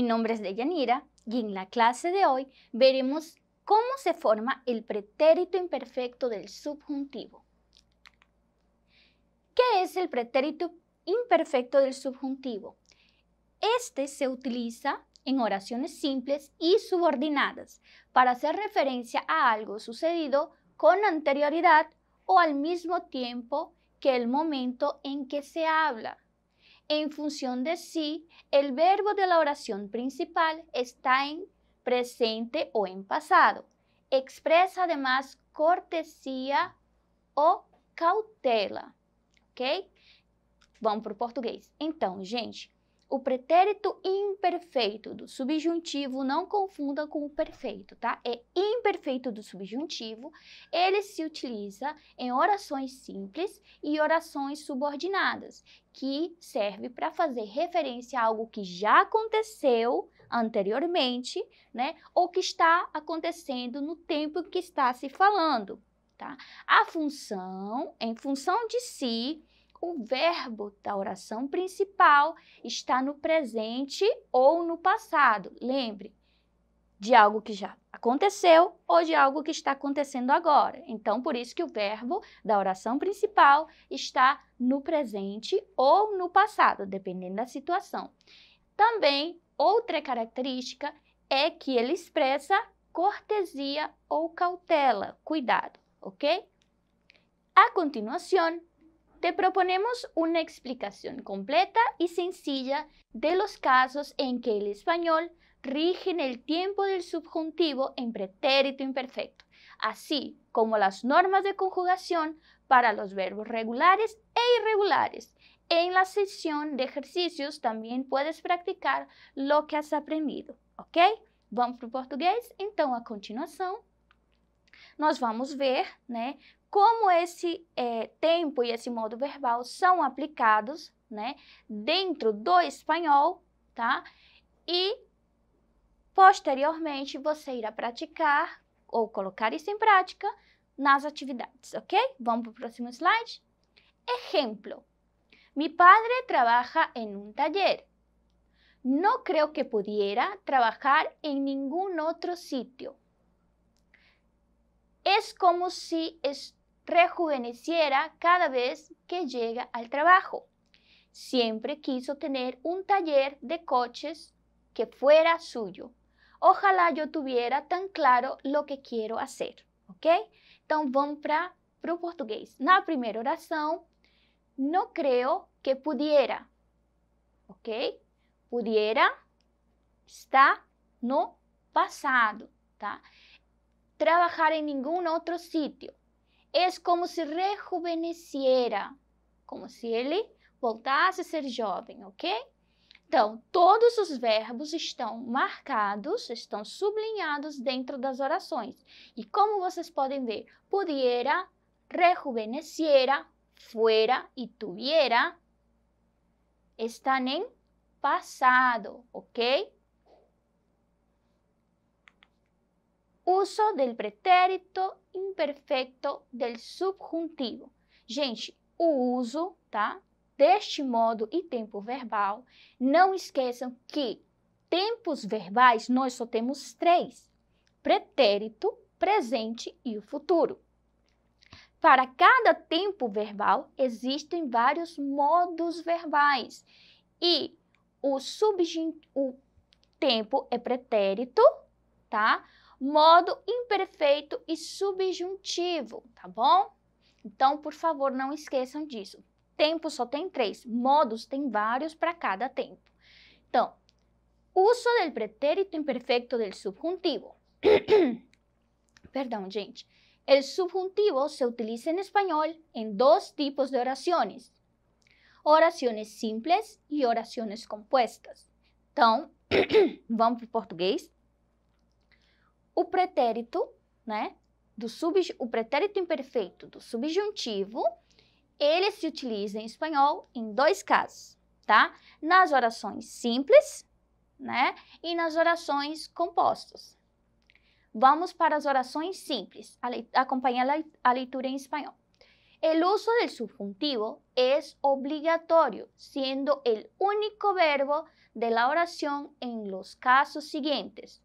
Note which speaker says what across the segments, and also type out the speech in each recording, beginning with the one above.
Speaker 1: Mi nombre es Deyanira y en la clase de hoy veremos cómo se forma el pretérito imperfecto del subjuntivo. ¿Qué es el pretérito imperfecto del subjuntivo? Este se utiliza en oraciones simples y subordinadas para hacer referencia a algo sucedido con anterioridad o al mismo tiempo que el momento en que se habla. en función de si el verbo de la oración principal está en presente o en pasado. Expresa además cortesía o cautela, ok? Vamos para o português. Então, gente, o pretérito imperfeito do subjuntivo não confunda com o perfeito, tá? É imperfeito do subjuntivo, ele se utiliza em orações simples e orações subordinadas, que serve para fazer referência a algo que já aconteceu anteriormente, né? Ou que está acontecendo no tempo que está se falando, tá? A função, em função de si, o verbo da oração principal está no presente ou no passado. Lembre, de algo que já aconteceu ou de algo que está acontecendo agora. Então, por isso que o verbo da oração principal está no presente ou no passado, dependendo da situação. Também, outra característica é que ele expressa cortesia ou cautela, cuidado, ok? A continuação, Te proponemos una explicación completa y sencilla de los casos en que el español rige en el tiempo del subjuntivo en pretérito imperfecto, así como las normas de conjugación para los verbos regulares e irregulares. En la sesión de ejercicios también puedes practicar lo que has aprendido, ¿ok? Vamos para el português? Entonces, a continuación... nós vamos ver né, como esse é, tempo e esse modo verbal são aplicados né, dentro do espanhol, tá? E posteriormente você irá praticar ou colocar isso em prática nas atividades, ok? Vamos para o próximo slide. Exemplo: Mi padre trabalha em um taller. Não creio que pudiera trabalhar em nenhum outro sitio. es como si rejuveneciera cada vez que llega al trabajo. Siempre quiso tener un taller de coches que fuera suyo. Ojalá yo tuviera tan claro lo que quiero hacer, ok? Entonces vamos para pro português. Na primera oración, no creo que pudiera, ok? Pudiera está no pasado. tá? trabajar en ningún otro sitio. Es como si rejuveneciera, como se ele voltasse a ser jovem, ok? Então, todos os verbos estão marcados, estão sublinhados dentro das orações. E como vocês podem ver, pudiera, rejuveneciera, fuera e tuviera estão em passado, ok? uso del pretérito imperfecto del subjuntivo. Gente, o uso, tá? Deste modo e tempo verbal, não esqueçam que tempos verbais nós só temos três: pretérito, presente e o futuro. Para cada tempo verbal existem vários modos verbais e o, o tempo é pretérito, tá? modo imperfeito e subjuntivo, tá bom? Então, por favor, não esqueçam disso. Tempo só tem três, modos tem vários para cada tempo. Então, uso del pretérito imperfecto del subjuntivo. Perdão, gente. El subjuntivo se utiliza en español en dos tipos de oraciones. Oraciones simples y oraciones compuestas. Então, vamos para o português o pretérito, né? Do sub, o pretérito imperfeito do subjuntivo, ele se utiliza em espanhol em dois casos, tá? Nas orações simples, né? E nas orações compostas. Vamos para as orações simples. Acompanhe a leitura em espanhol. El uso del subjuntivo es obligatorio, siendo el único verbo de la oración en los casos siguientes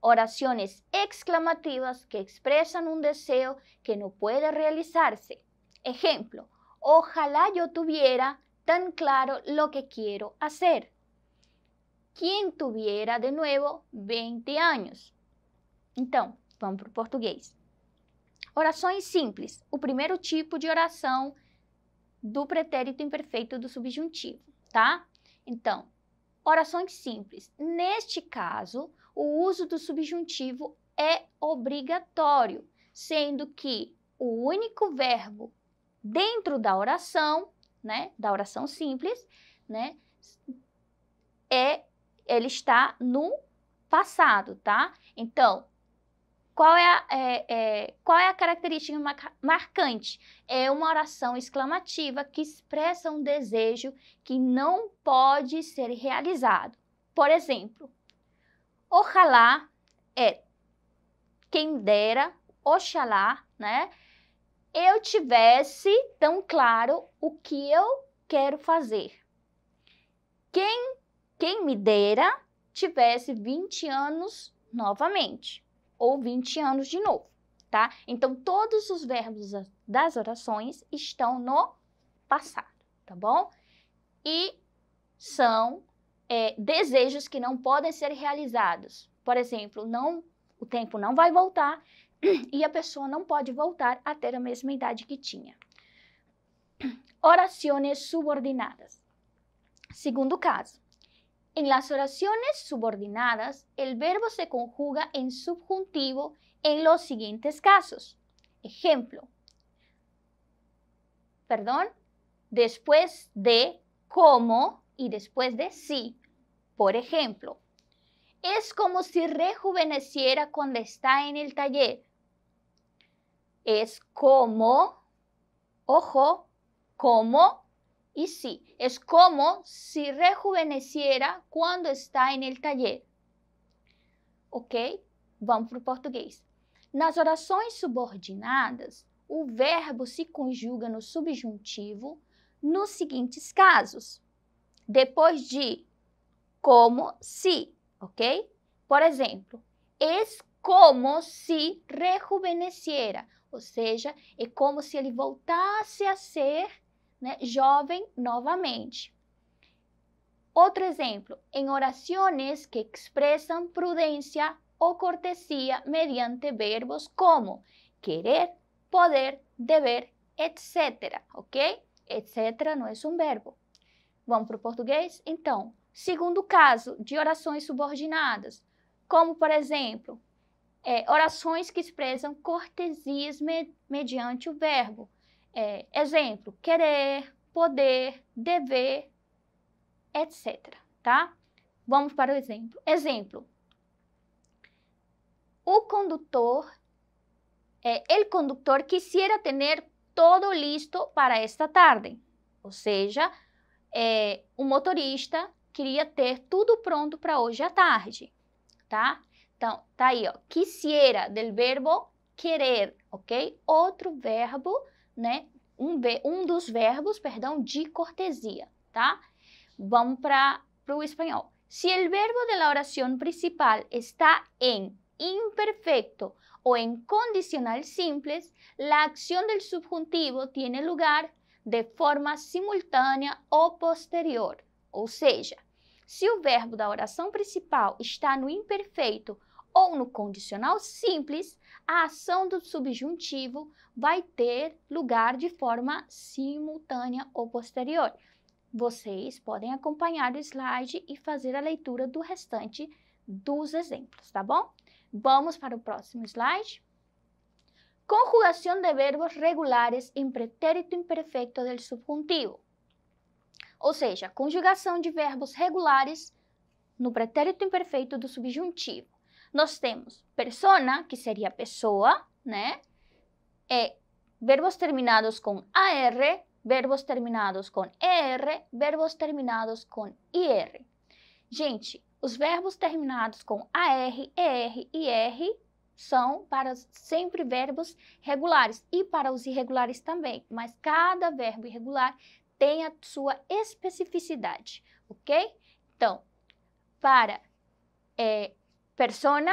Speaker 1: oraciones exclamativas que expresan un deseo que no puede realizarse. Ejemplo, ojalá yo tuviera tan claro lo que quiero hacer. Quien tuviera de nuevo 20 años. Então, vamos para o português. Orações simples. O primeiro tipo de oração do pretérito imperfeito do subjuntivo, tá? Então, orações simples. Neste caso, o uso do subjuntivo é obrigatório, sendo que o único verbo dentro da oração, né, da oração simples, né, é ele está no passado, tá? Então, qual é, a, é, é, qual é a característica marcante? É uma oração exclamativa que expressa um desejo que não pode ser realizado. Por exemplo, Oxalá é quem dera, oxalá, né? Eu tivesse tão claro o que eu quero fazer. Quem, quem me dera tivesse 20 anos novamente, ou 20 anos de novo, tá? Então, todos os verbos das orações estão no passado, tá bom? E são é, desejos que não podem ser realizados. Por exemplo, não, o tempo não vai voltar e a pessoa não pode voltar a ter a mesma idade que tinha. Orações subordinadas. Segundo caso, em las oraciones subordinadas, el verbo se conjuga en subjuntivo en los siguientes casos. Ejemplo, perdón, después de como y después de sí. Por ejemplo, es como si rejuveneciera cuando está en el taller. Es como, ojo, como y sí. Es como si rejuveneciera cuando está en el taller. Ok? Vamos para o português. Nas orações subordinadas, o verbo se conjuga no subjuntivo nos seguintes casos: depois de como se, ok? Por exemplo, é como se rejuveneciera, ou seja, é como se ele voltasse a ser né, jovem novamente. Outro exemplo, em orações que expressam prudência ou cortesia mediante verbos como querer, poder, dever, etc. Ok? Etc. não é um verbo. Vamos para o português? Então, Segundo caso, de orações subordinadas, como, por exemplo, é, orações que expressam cortesias me mediante o verbo. É, exemplo, querer, poder, dever, etc. Tá? Vamos para o exemplo. Exemplo. O condutor, é, el condutor quisiera tener todo listo para esta tarde. Ou seja, é, o motorista queria ter tudo pronto para hoje à tarde, tá? Então, tá aí, ó. Quisiera, del verbo querer, ok? Outro verbo, né? Um, um dos verbos, perdão, de cortesia, tá? Vamos para o espanhol. Se o verbo de la oración principal está em imperfecto ou em condicional simples, a ação do subjuntivo tiene lugar de forma simultânea ou posterior. Ou seja, se o verbo da oração principal está no imperfeito ou no condicional simples, a ação do subjuntivo vai ter lugar de forma simultânea ou posterior. Vocês podem acompanhar o slide e fazer a leitura do restante dos exemplos, tá bom? Vamos para o próximo slide. Conjugação de verbos regulares em pretérito imperfeito del subjuntivo ou seja, conjugação de verbos regulares no pretérito imperfeito do subjuntivo. Nós temos persona, que seria pessoa, né? É, verbos terminados com AR, verbos terminados com ER, verbos terminados com IR. Gente, os verbos terminados com AR, ER e ir são para sempre verbos regulares e para os irregulares também, mas cada verbo irregular tem a sua especificidade, ok? Então, para é, persona,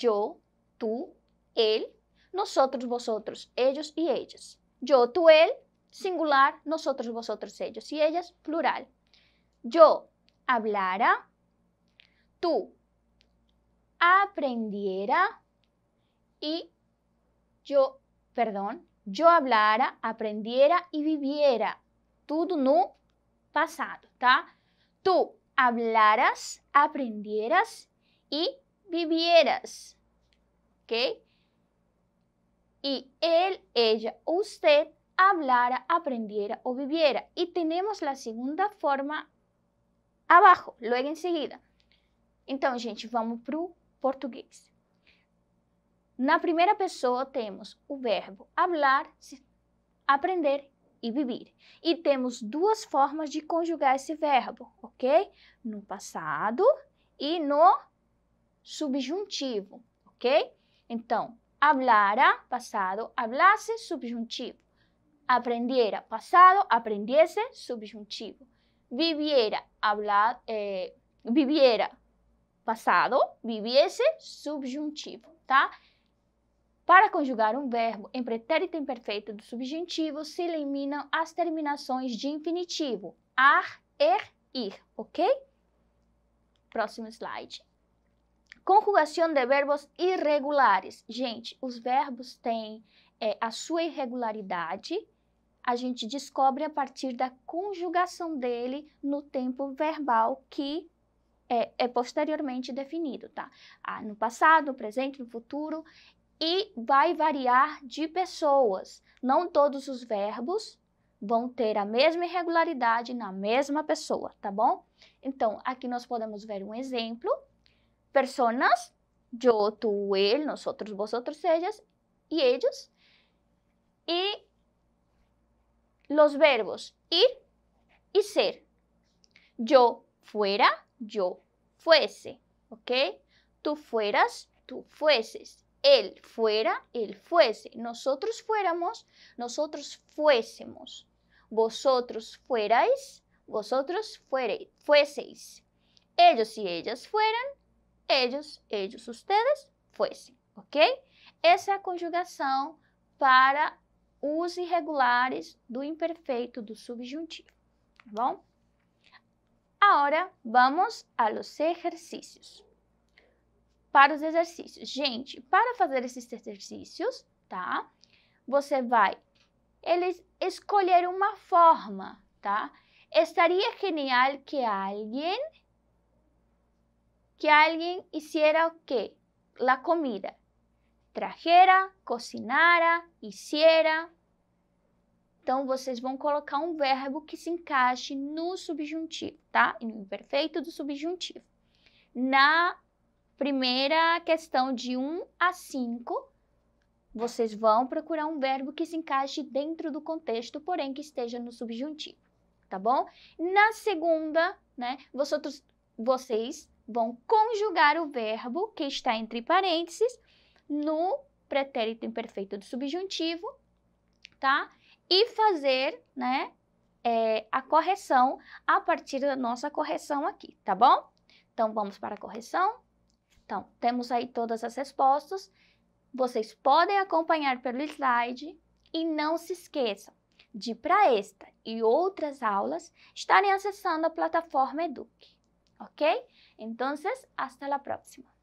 Speaker 1: eu, tu, ele, nós outros, vosotros, eles e elas. Eu, tu, ele, singular, nós outros, vosotros, eles e elas, plural. Eu hablara, tu aprendiera y yo, perdón, yo hablara, aprendiera y viviera tudo no passado, tá? Tu hablaras, aprendieras e vivieras, ok? E ele, ela, usted hablara, aprendiera ou viviera. E temos a segunda forma abaixo, logo em seguida. Então, gente, vamos para o português. Na primeira pessoa temos o verbo hablar, aprender e vivir. E temos duas formas de conjugar esse verbo, ok? No passado e no subjuntivo, ok? Então, hablara, passado, hablasse, subjuntivo. Aprendiera, passado, aprendiese, subjuntivo. Viviera, hablar, eh, viviera, passado, viviese, subjuntivo, tá? Para conjugar um verbo em pretérito imperfeito do subjuntivo, se eliminam as terminações de infinitivo, ar, er, ir, ok? Próximo slide. Conjugação de verbos irregulares. Gente, os verbos têm é, a sua irregularidade, a gente descobre a partir da conjugação dele no tempo verbal que é, é posteriormente definido, tá? Ah, no passado, no presente, no futuro e vai variar de pessoas. Não todos os verbos vão ter a mesma irregularidade na mesma pessoa, tá bom? Então, aqui nós podemos ver um exemplo. Personas, eu, tu, ele, nós, vosotros, vocês e eles. E os verbos ir e ser. Eu fuera, eu fuese, ok? Tu fueras, tu fueses él fuera, él fuese. Nosotros fuéramos, nosotros fuésemos. Vosotros fuerais, vosotros fuereis, fueseis. Ellos y ellas fueran, ellos, ellos, ustedes fuesen, ok? Essa é a conjugação para os irregulares do imperfeito do subjuntivo, tá bom? Agora vamos a los exercícios para os exercícios. Gente, para fazer esses exercícios, tá? Você vai eles escolher uma forma, tá? Estaria genial que alguém que alguém hiciera o quê? La comida. Trajera, cocinara, hiciera. Então, vocês vão colocar um verbo que se encaixe no subjuntivo, tá? E no imperfeito do subjuntivo. Na Primeira questão de 1 a 5. Vocês vão procurar um verbo que se encaixe dentro do contexto, porém que esteja no subjuntivo, tá bom? Na segunda, né, vocês, vocês vão conjugar o verbo que está entre parênteses no pretérito imperfeito do subjuntivo, tá? E fazer, né, é, a correção a partir da nossa correção aqui, tá bom? Então, vamos para a correção. Então, temos aí todas as respostas. Vocês podem acompanhar pelo slide e não se esqueçam de, para esta e outras aulas, estarem acessando a plataforma Eduque. ¿ok? Então, hasta a próxima.